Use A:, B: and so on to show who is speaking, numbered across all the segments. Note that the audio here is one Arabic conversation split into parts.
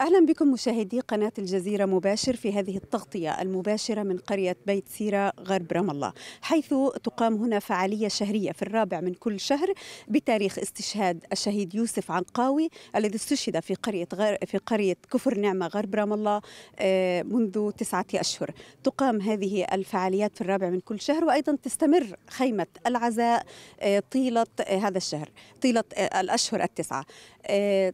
A: أهلا بكم مشاهدي قناة الجزيرة مباشر في هذه التغطية المباشرة من قرية بيت سيرة غرب رام الله حيث تقام هنا فعالية شهرية في الرابع من كل شهر بتاريخ استشهاد الشهيد يوسف عنقاوي الذي استشهد في قرية غر... في قرية كفر نعمة غرب رام الله آه، منذ تسعة أشهر تقام هذه الفعاليات في الرابع من كل شهر وأيضا تستمر خيمة العزاء آه، طيلة آه، هذا الشهر طيلة الأشهر التسعة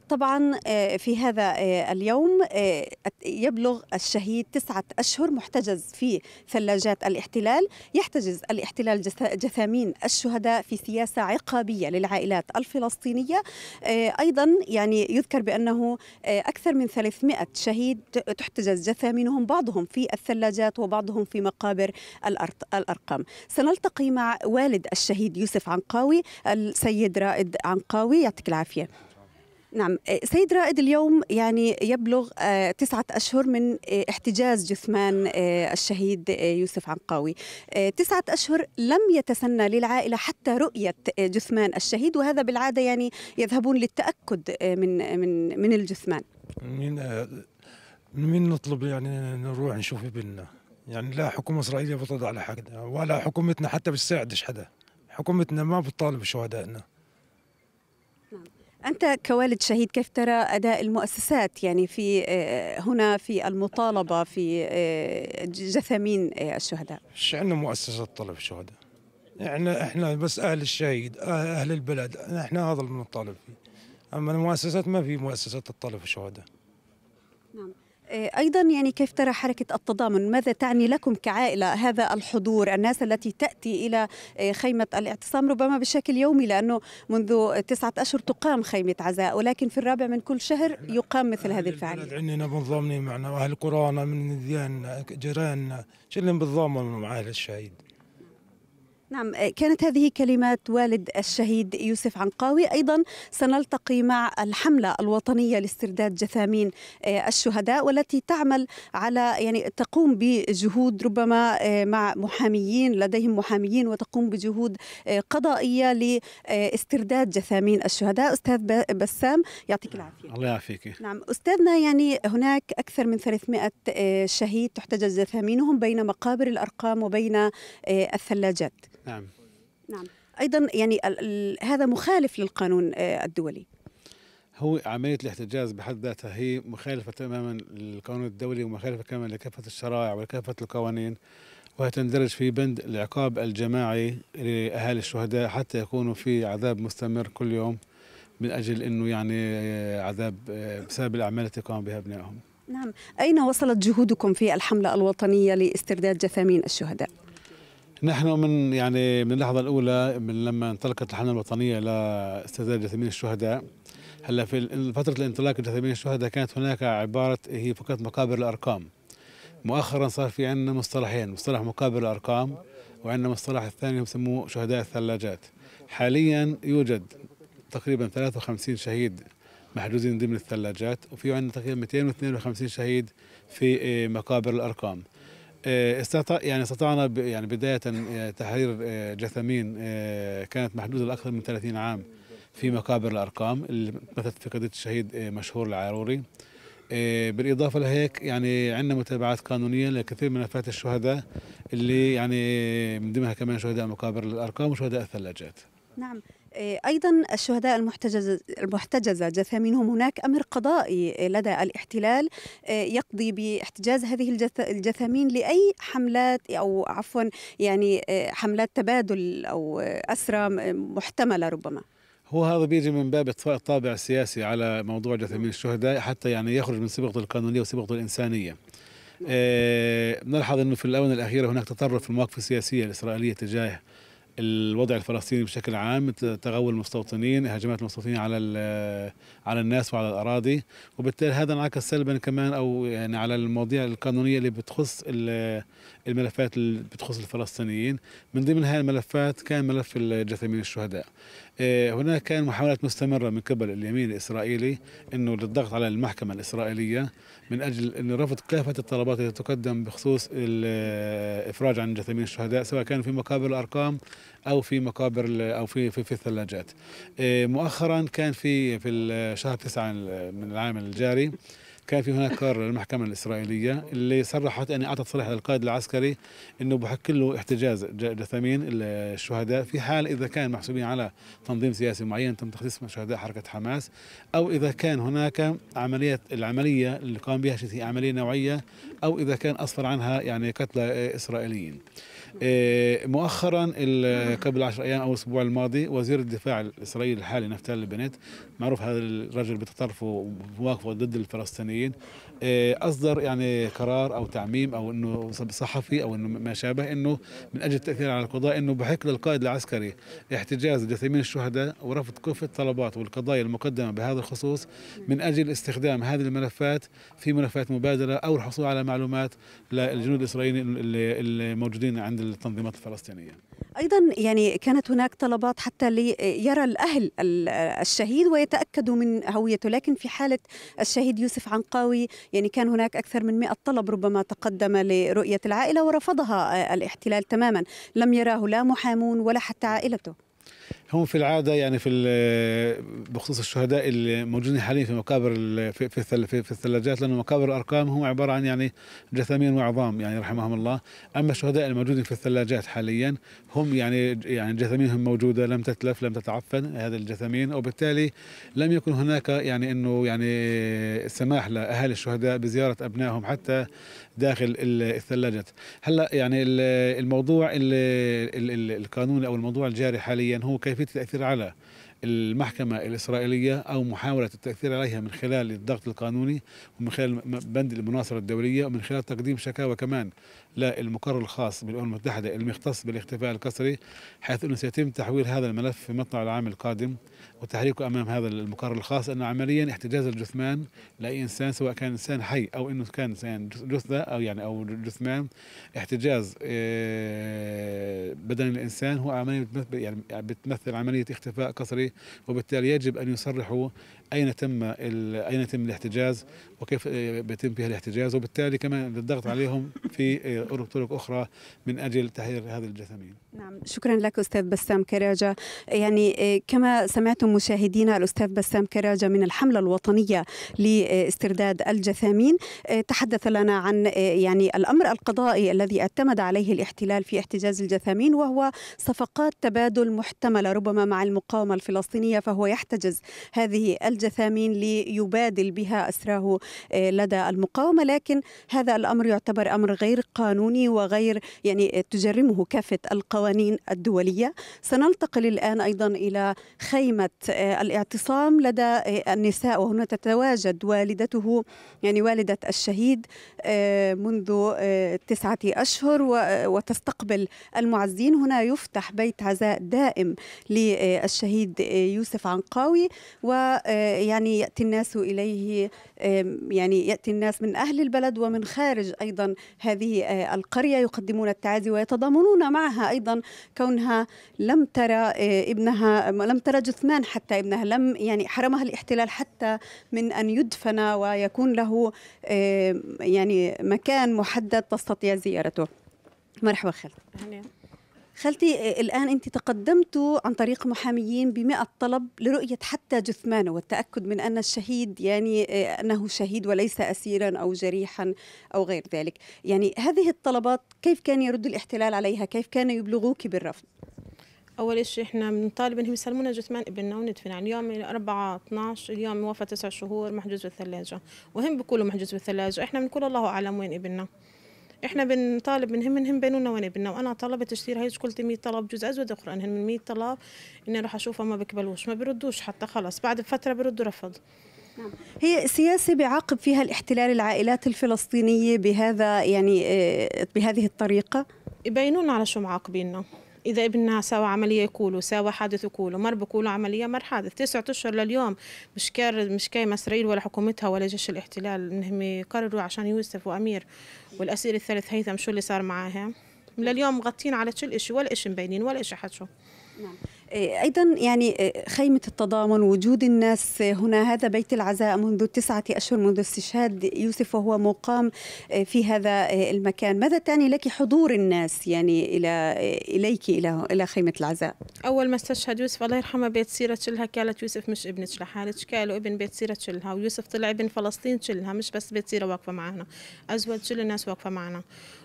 A: طبعا في هذا اليوم آه، يبلغ الشهيد تسعة أشهر محتجز في ثلاجات الاحتلال يحتجز الاحتلال جثامين الشهداء في سياسة عقابية للعائلات الفلسطينية آه، أيضا يعني يذكر بأنه آه، أكثر من 300 شهيد تحتجز جثامينهم بعضهم في الثلاجات وبعضهم في مقابر الأرقام سنلتقي مع والد الشهيد يوسف عنقاوي السيد رائد عنقاوي يعطيك العافية نعم آه، سيد رائد اليوم يعني يبلغ آه، تسعة أشهر من آه، احتجاز جثمان الشهيد يوسف عنقاوي تسعة أشهر لم يتسنى للعائلة حتى رؤية جثمان الشهيد وهذا بالعادة يعني يذهبون للتأكد من من من الجثمان
B: من من نطلب يعني نروح نشوف ابننا يعني لا حكومة إسرائيلية بتضع على حد ولا حكومتنا حتى بتساعدش حدا حكومتنا ما بتطالب بشهدائنا
A: أنت كوالد شهيد كيف ترى أداء المؤسسات يعني في آه، هنا في المطالبة في آه، جثمين آه، الشهداء؟ مش
B: عندنا مؤسسة طلب الشهداء؟ احنا احنا بس اهل الشهيد اهل البلد احنا هذا اللي بنطالب فيه اما المؤسسات ما في مؤسسات تطالب الشهداء
A: نعم إيه، أيضا يعني كيف ترى حركة التضامن ماذا تعني لكم كعائلة هذا الحضور الناس التي تأتي إلى إيه، خيمة الاعتصام ربما بشكل يومي لأنه منذ تسعة أشهر تقام خيمة عزاء ولكن في الرابع من كل شهر يقام مثل هذه الفعالية
B: عندنا منضمنين معنا وأهل قرانا من ديان جيراننا كلهم بالضامن مع أهل
C: الشهيد
A: نعم كانت هذه كلمات والد الشهيد يوسف عنقاوي أيضا سنلتقي مع الحملة الوطنية لاسترداد جثامين آه، الشهداء والتي تعمل على يعني تقوم بجهود ربما آه، مع محاميين لديهم محاميين وتقوم بجهود آه، قضائية لاسترداد جثامين الشهداء أستاذ بسام يعطيك العافية الله يعافيك نعم أستاذنا يعني هناك أكثر من 300 شهيد تحتجز جثامينهم بين مقابر الأرقام وبين الثلاجات نعم نعم ايضا يعني هذا مخالف للقانون آه، الدولي
B: هو عملية الاحتجاز بحد ذاتها هي مخالفة تماما للقانون الدولي ومخالفة كمان لكافة الشرائع ولكافة القوانين وهي تندرج في بند العقاب الجماعي لأهالي الشهداء حتى يكونوا في عذاب مستمر كل يوم من أجل أنه يعني آه، عذاب آه، بسبب الأعمال التي قاموا بها أبنائهم
A: نعم أين وصلت جهودكم في الحملة الوطنية لاسترداد جثامين الشهداء؟
B: نحن من يعني من اللحظه الاولى من لما انطلقت الحمله الوطنيه لاستعداد جثامين الشهداء هلا في فتره الانطلاق جثمين الشهداء كانت هناك عباره هي فقط مقابر الارقام مؤخرا صار في عندنا مصطلحين مصطلح مقابر الارقام وعندنا مصطلح الثاني يسموه شهداء الثلاجات حاليا يوجد تقريبا 53 شهيد محجوزين ضمن الثلاجات وفي عندنا تقريبا 252 شهيد في آه، مقابر الارقام آه، استطاع يعني استطعنا يعني بدايه آه، تحرير آه، جثامين كانت محدوده لاكثر من 30 عام في مقابر الارقام اللي مثلت في قضيه الشهيد مشهور العاروري بالاضافه لهيك يعني عندنا متابعات قانونيه لكثير من ملفات الشهداء اللي يعني من ضمنها كمان شهداء مقابر الارقام وشهداء الثلاجات.
A: نعم إيه، أيضا الشهداء المحتجزة, المحتجزة جثة منهم هناك أمر قضائي لدى الاحتلال إيه، يقضي باحتجاز هذه الجثامين لأي حملات أو عفوا يعني إيه، حملات تبادل أو أسرى محتملة ربما هو
B: هذا بيجي من باب اطفاء الطابع السياسي على موضوع جثامين الشهداء حتى يعني يخرج من صبغه القانونيه وصبغه الانسانيه. آه نلاحظ انه في الاونه الاخيره هناك تطرف في المواقف السياسيه الاسرائيليه تجاه الوضع الفلسطيني بشكل عام تغول المستوطنين هجمات المستوطنين على على الناس وعلى الاراضي وبالتالي هذا انعكس سلبا كمان او يعني على المواضيع القانونيه اللي بتخص الملفات اللي بتخص الفلسطينيين من ضمن هذه الملفات كان ملف الجثامين الشهداء آه، هناك كان محاولات مستمره من قبل اليمين الاسرائيلي انه للضغط على المحكمه الاسرائيليه من اجل انه رفض كافه الطلبات التي تقدم بخصوص الافراج آه، عن جثامين الشهداء سواء كان في مقابل الارقام او في مقابر او في في, في الثلاجات إيه، مؤخرا كان في في شهر 9 من العام الجاري كان في هناك قرار للمحكمة الإسرائيلية اللي صرحت أن أعطت صلاح للقائد العسكري أنه بحق له احتجاز جثامين الشهداء في حال إذا كان محسوبين على تنظيم سياسي معين تم تخصيص شهداء حركة حماس أو إذا كان هناك عملية العملية اللي قام بها عملية نوعية أو إذا كان اصفر عنها يعني قتلى إسرائيليين إيه، مؤخرا قبل 10 ايام او الاسبوع الماضي وزير الدفاع الاسرائيلي الحالي نفتالي البنت معروف هذا الرجل بتطرفه ومواقفه ضد الفلسطينيين إيه، اصدر يعني قرار او تعميم او انه صحفي او انه ما شابه انه من اجل التاثير على القضاء انه بحق للقائد العسكري احتجاز جثامين الشهداء ورفض كافه الطلبات والقضايا المقدمه بهذا الخصوص من اجل استخدام هذه الملفات في ملفات مبادره او الحصول على معلومات للجنود الاسرائيليين الموجودين عند التنظيمات الفلسطينيه
A: ايضا يعني كانت هناك طلبات حتى ليرى الاهل الشهيد ويتاكدوا من هويته لكن في حاله الشهيد يوسف عنقاوي يعني كان هناك اكثر من مئة طلب ربما تقدم لرؤيه العائله ورفضها الاحتلال تماما لم يراه لا محامون ولا حتى عائلته
B: هم في العاده يعني في بخصوص الشهداء الموجودين حاليا في مقابر في في في الثلاجات لانه مقابر الارقام هم عباره عن يعني جثامين وعظام يعني رحمهم الله اما الشهداء الموجودين في الثلاجات حاليا هم يعني يعني جثامينهم موجوده لم تتلف لم تتعفن هذه الجثامين وبالتالي لم يكن هناك يعني انه يعني سماح لاهالي الشهداء بزياره ابنائهم حتى داخل الثلاجات هلا يعني الموضوع القانوني او الموضوع الجاري حاليا هو كيف كيفيه التاثير على المحكمة الإسرائيلية أو محاولة التأثير عليها من خلال الضغط القانوني ومن خلال بند المناصرة الدولية ومن خلال تقديم شكاوى كمان للمقر الخاص بالأمم المتحدة المختص بالاختفاء القسري حيث أنه سيتم تحويل هذا الملف في مطلع العام القادم وتحريكه أمام هذا المقر الخاص أنه عمليا احتجاز الجثمان لأي إنسان سواء كان إنسان حي أو أنه كان إنسان جثة أو يعني أو جثمان احتجاز آه، بدن الإنسان هو عملية يعني بتمثل عملية اختفاء قسري وبالتالي يجب أن يصرحوا اين تم اين تم الاحتجاز وكيف آه، بيتم فيها الاحتجاز وبالتالي كمان للضغط عليهم في آه، طرق اخرى من اجل تحرير هذه الجثامين.
A: نعم شكرا لك استاذ بسام كراجه يعني آه، كما سمعتم مشاهدينا الاستاذ بسام كراجه من الحمله الوطنيه لاسترداد الجثامين تحدث لنا عن يعني الامر القضائي الذي اعتمد عليه الاحتلال في احتجاز الجثامين وهو صفقات تبادل محتمله ربما مع المقاومه الفلسطينيه فهو يحتجز هذه الجثامين الجثامين ليبادل بها أسراه آه، لدى المقاومة لكن هذا الأمر يعتبر أمر غير قانوني وغير يعني آه، تجرمه كافة القوانين الدولية سننتقل الآن أيضا إلى خيمة آه، الاعتصام لدى النساء وهنا تتواجد والدته يعني والدة الشهيد منذ تسعة أشهر وتستقبل المعزين هنا يفتح بيت عزاء دائم للشهيد يوسف عنقاوي و يعني ياتي الناس اليه يعني ياتي الناس من اهل البلد ومن خارج ايضا هذه آه، القريه يقدمون التعازي ويتضامنون معها ايضا كونها لم ترى آه، ابنها لم ترى جثمان حتى ابنها لم يعني حرمها الاحتلال حتى من ان يدفن ويكون له يعني مكان محدد تستطيع زيارته مرحبا خالد خالتي آه، الآن أنت تقدمت عن طريق محاميين بمئة طلب لرؤية حتى جثمانه والتأكد من أن الشهيد يعني آه، أنه شهيد وليس أسيرا أو جريحا أو غير ذلك يعني هذه الطلبات كيف كان يرد الاحتلال عليها كيف كان يبلغوك بالرفض
C: اول شيء احنا بنطالب انهم يسلمونا جثمان ابننا وندفنه اليوم 4 12 اليوم وفى تسع شهور محجوز بالثلاجه وهم بيقولوا محجوز بالثلاجه احنا بنقول الله اعلم وين ابننا احنا بنطالب منهم منهم بينونا ونبنا وانا طلبت اشتري هاي شكلتي 100 طلب جزء ازود اخرى انهم من 100 طلب اني راح اشوفهم ما بيقبلوش ما بيردوش حتى خلص بعد فتره بردوا رفض
A: نعم. هي سياسة بيعاقب فيها الاحتلال العائلات الفلسطينية بهذا يعني آه، بهذه الطريقة
C: يبينون على شو معاقبيننا اذا ابننا سوى عمليه يقولوا سوى حادث يقولوا مر بقولوا عمليه مر حادث تسعة اشهر لليوم مش كار مش كايمه اسرائيل ولا حكومتها ولا جيش الاحتلال انهم يقرروا عشان يوسف وامير والاسير الثالث هيثم شو اللي صار معاها لليوم مغطين على كل شيء ولا شيء مبينين ولا شيء حد نعم
A: أيضا يعني آه، خيمة التضامن وجود الناس هنا هذا بيت العزاء منذ تسعة أشهر منذ استشهاد يوسف وهو مقام آه، في هذا آه، المكان ماذا تعني لك حضور الناس يعني إلى إليك إلى إلى خيمة العزاء
C: أول ما استشهد يوسف الله يرحمه بيت سيرة شلها قالت يوسف مش ابنك لحالك قالوا ابن بيت سيرة شلها ويوسف طلع ابن فلسطين شلها مش بس بيت سيرة واقفة معنا أزواج شل الناس واقفة معنا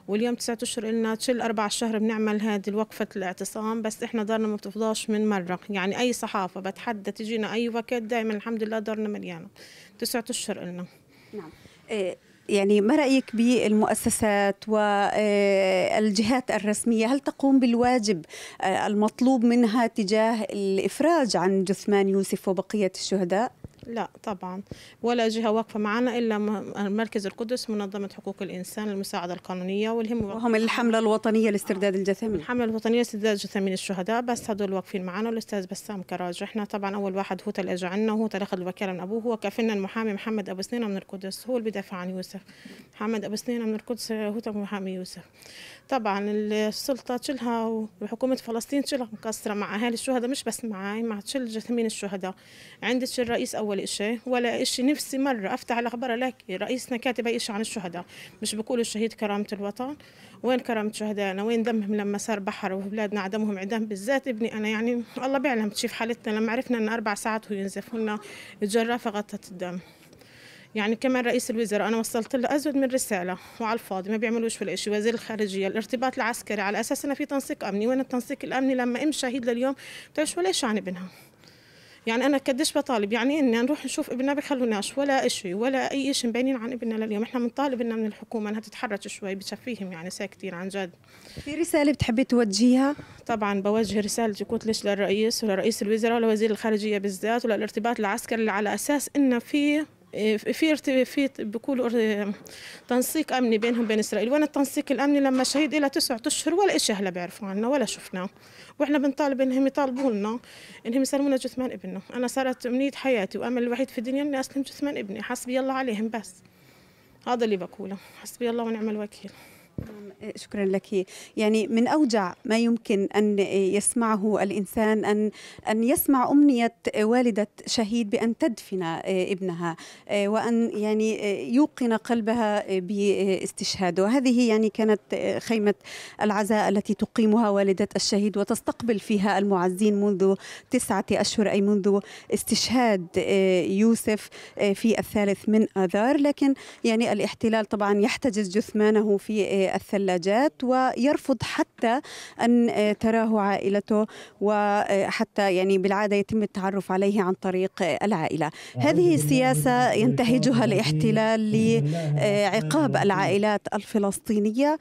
C: واليوم تسعة أشهر لنا كل أربع شهر بنعمل هذه الوقفة الاعتصام بس إحنا دارنا ما بتفضاش من من مرة يعني أي صحافة بتحدى تجينا أي وقت دائما الحمد لله دارنا مليانة تسعة أشهر إلنا نعم إيه،
A: يعني ما رأيك بالمؤسسات والجهات إيه، الرسمية هل تقوم بالواجب إيه، المطلوب منها تجاه الإفراج عن جثمان يوسف وبقية الشهداء؟
C: لا طبعا ولا جهة واقفة معنا إلا مركز القدس منظمة حقوق الإنسان المساعدة القانونية والهم وهم الحملة الوطنية لاسترداد الجثامين الحملة الوطنية لاسترداد جثامين الشهداء بس هدول واقفين معنا والأستاذ بسام كراج إحنا طبعا أول واحد هو اللي اجى عنا وهو اللي أخذ الوكالة من أبوه هو كافلنا المحامي محمد أبو سنينة من القدس هو اللي بدافع عن يوسف محمد أبو سنينة من القدس هو محامي يوسف طبعا السلطة تشلها وحكومة فلسطين تشلها مقصرة مع أهالي الشهداء مش بس معاي مع تشل جثامين الشهداء عندك الرئيس أول ولا شيء ولا شيء نفسي مرة أفتح الأخبار لك رئيسنا كاتب أي شيء عن الشهداء مش بقول الشهيد كرامة الوطن وين كرامة شهدائنا وين دمهم لما صار بحر وبلادنا عدمهم إعدام بالذات ابني أنا يعني الله بيعلم تشوف حالتنا لما عرفنا أن أربع ساعات هو ينزف لنا الجرافة غطت الدم يعني كمان رئيس الوزراء انا وصلت له ازود من رساله وعلى الفاضي ما بيعملوش ولا شيء وزير الخارجيه الارتباط العسكري على اساس انه في تنسيق امني وين التنسيق الامني لما ام شهيد لليوم بتعرفش ولا شيء عن ابنها يعني انا قديش بطالب يعني ان نروح نشوف ابننا بخلوناش ولا شيء ولا اي شيء مبينين عن ابننا لليوم احنا بنطالب ان من الحكومه انها تتحرك شوي بتشفيهم يعني ساكتين عن جد في رساله بتحبي توجهيها طبعا بوجه رساله قلت ليش للرئيس ولرئيس الوزراء ولوزير الخارجيه بالذات وللارتباط العسكري على اساس انه في في في بيقولوا تنسيق امني بينهم بين اسرائيل وانا التنسيق الامني لما شهيد الى تسعة اشهر ولا شيء هلا بيعرفوا عنا ولا شفناه واحنا بنطالب انهم يطالبوا لنا انهم يسلمونا جثمان ابننا انا صارت امنيه حياتي وامل الوحيد في الدنيا اني اسلم جثمان ابني حسبي الله عليهم بس هذا اللي بقوله حسبي الله ونعم الوكيل شكرا لك يعني من أوجع
A: ما يمكن أن يسمعه الإنسان أن أن يسمع أمنية والدة شهيد بأن تدفن ابنها وأن يعني يوقن قلبها باستشهاده هذه يعني كانت خيمة العزاء التي تقيمها والدة الشهيد وتستقبل فيها المعزين منذ تسعة أشهر أي منذ استشهاد يوسف في الثالث من آذار لكن يعني الاحتلال طبعا يحتجز جثمانه في الثلاث الثلاجات ويرفض حتى أن آه، تراه عائلته وحتى آه، يعني بالعادة يتم التعرف عليه عن طريق آه، العائلة هذه سياسة ينتهجها الاحتلال لعقاب العائلات الفلسطينية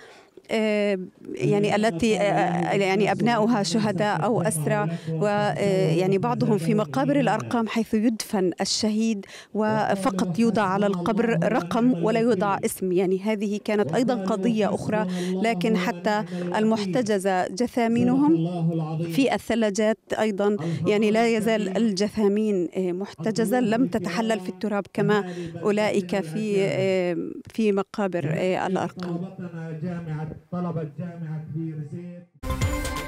A: آه، يعني التي آه، آه، يعني أبناؤها شهداء أو أسرى ويعني بعضهم في مقابر الأرقام حيث يدفن الشهيد وفقط يوضع على القبر رقم ولا يوضع اسم يعني هذه كانت أيضا قضية أخرى لكن حتى المحتجزة جثامينهم في الثلاجات أيضا يعني لا يزال الجثامين محتجزة لم تتحلل في التراب كما أولئك في في مقابر الأرقام طلبة جامعة بير زيت